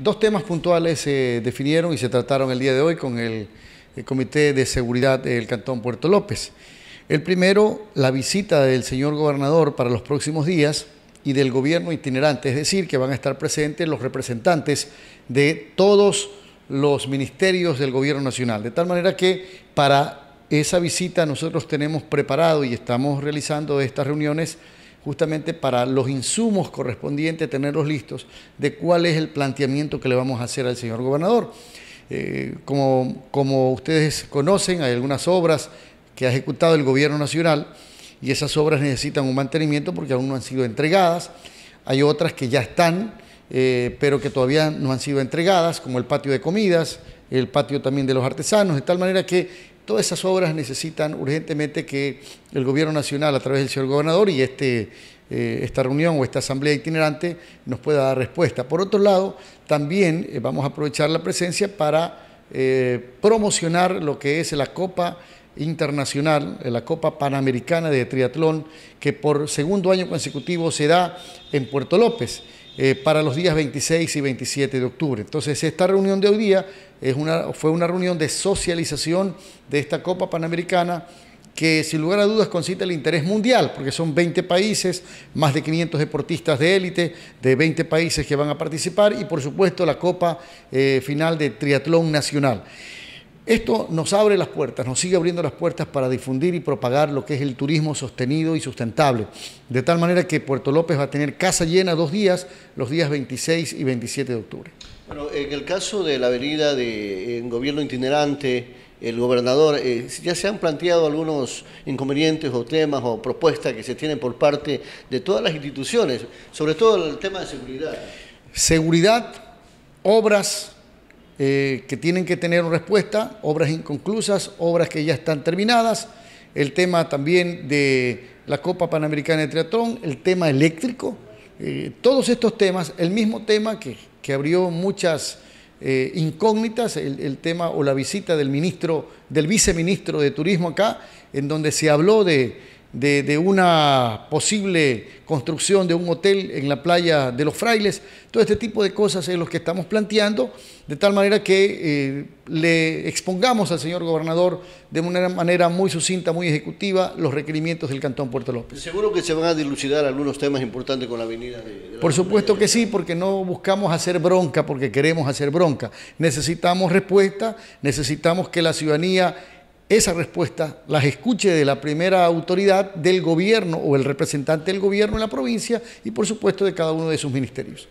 Dos temas puntuales se definieron y se trataron el día de hoy con el, Comité de Seguridad del Cantón Puerto López. El primero, la visita del señor gobernador para los próximos días y del gobierno itinerante, es decir, que van a estar presentes los representantes de todos los ministerios del gobierno nacional. De tal manera que para esa visita nosotros tenemos preparado y estamos realizando estas reuniones justamente para los insumos correspondientes, tenerlos listos, de cuál es el planteamiento que le vamos a hacer al señor gobernador. Eh, como, como ustedes conocen, hay algunas obras que ha ejecutado el gobierno nacional y esas obras necesitan un mantenimiento porque aún no han sido entregadas. Hay otras que ya están, eh, pero que todavía no han sido entregadas, como el patio de comidas, el patio también de los artesanos, de tal manera que Todas esas obras necesitan urgentemente que el Gobierno Nacional, a través del señor gobernador y este, eh, esta reunión o esta asamblea itinerante, nos pueda dar respuesta. Por otro lado, también eh, vamos a aprovechar la presencia para eh, promocionar lo que es la Copa Internacional, la Copa Panamericana de Triatlón, que por segundo año consecutivo se da en Puerto López. Eh, para los días 26 y 27 de octubre. Entonces, esta reunión de hoy día fue una reunión de socialización de esta Copa Panamericana que sin lugar a dudas en el interés mundial, porque son 20 países, más de 500 deportistas de élite de 20 países que van a participar y por supuesto la Copa eh, Final de Triatlón Nacional. Esto nos abre las puertas, nos sigue abriendo las puertas para difundir y propagar lo que es el turismo sostenido y sustentable. De tal manera que Puerto López va a tener casa llena dos días, los días 26 y 27 de octubre. Bueno, en el caso de la avenida de gobierno itinerante, el gobernador, eh, ya se han planteado algunos inconvenientes o temas o propuestas que se tienen por parte de todas las instituciones, sobre todo el tema de seguridad. Seguridad, obras, eh, que tienen que tener una respuesta, obras inconclusas, obras que ya están terminadas, el tema también de la Copa Panamericana de Triatlón, el tema eléctrico, eh, todos estos temas, el mismo tema que, abrió muchas eh, incógnitas, el, el, tema o la visita del ministro, del viceministro de Turismo acá, en donde se habló de de, una posible construcción de un hotel en la playa de los frailes, todo este tipo de cosas es lo que estamos planteando, de tal manera que eh, le expongamos al señor gobernador de una manera muy sucinta, muy ejecutiva, los requerimientos del Cantón Puerto López. Seguro que se van a dilucidar algunos temas importantes con la avenida. De, Por supuesto que sí, porque no buscamos hacer bronca, porque queremos hacer bronca. Necesitamos respuesta, necesitamos que la ciudadanía esa respuesta las escuche de la primera autoridad del gobierno o el representante del gobierno en la provincia y por supuesto de cada uno de sus ministerios.